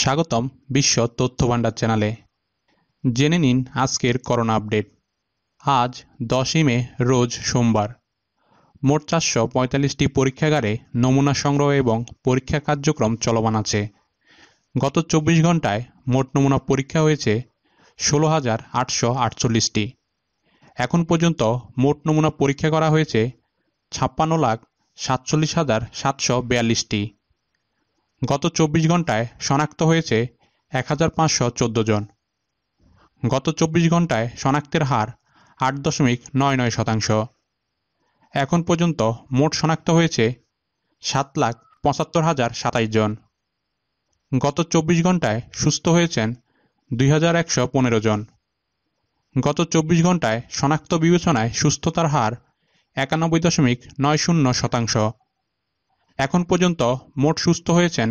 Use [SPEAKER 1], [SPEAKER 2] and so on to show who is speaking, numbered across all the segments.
[SPEAKER 1] স্বাগতম বিশ্ব তথ্য ভাণ্ডার চ্যানেলে জেনে নিন আজকের করোনা আপডেট আজ দশই মে রোজ সোমবার মোট চারশো পঁয়তাল্লিশটি পরীক্ষাগারে নমুনা সংগ্রহ এবং পরীক্ষা কার্যক্রম চলমান আছে গত চব্বিশ ঘন্টায় মোট নমুনা পরীক্ষা হয়েছে ষোলো হাজার আটশো আটচল্লিশটি এখন পর্যন্ত মোট নমুনা পরীক্ষা করা হয়েছে ছাপ্পান্ন লাখ সাতচল্লিশ হাজার সাতশো বিয়াল্লিশটি গত চব্বিশ ঘন্টায় শনাক্ত হয়েছে এক হাজার পাঁচশো চোদ্দো জন গত চব্বিশ ঘন্টায় শনাক্তের হার আট দশমিক নয় নয় শতাংশ এখন পর্যন্ত মোট শনাক্ত হয়েছে সাত লাখ পঁচাত্তর হাজার সাতাইশ জন গত চব্বিশ ঘন্টায় সুস্থ হয়েছেন দুই হাজার একশো পনেরো জন গত চব্বিশ ঘন্টায় শনাক্ত বিবেচনায় সুস্থতার হার একানব্বই দশমিক নয় শূন্য শতাংশ এখন পর্যন্ত মোট সুস্থ হয়েছেন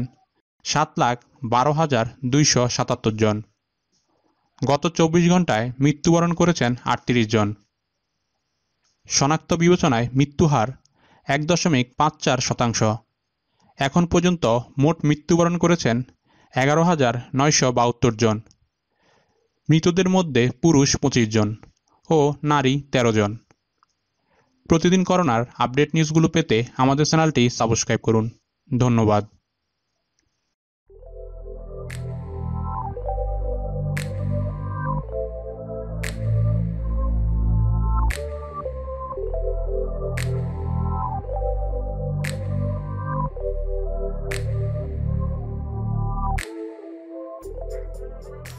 [SPEAKER 1] সাত লাখ বারো হাজার দুইশো সাতাত্তর জন গত চব্বিশ ঘন্টায় মৃত্যুবরণ করেছেন আটত্রিশ জন শনাক্ত বিবেচনায় মৃত্যুহার এক দশমিক পাঁচ চার শতাংশ এখন পর্যন্ত মোট মৃত্যুবরণ করেছেন এগারো হাজার নয়শো বাহাত্তর জন মৃতদের মধ্যে পুরুষ পঁচিশ জন ও নারী তেরো জন প্রতিদিন করোনার আপডেট নিউজগুলো পেতে আমাদের চ্যানেলটি সাবস্ক্রাইব করুন ধন্যবাদ Thank you.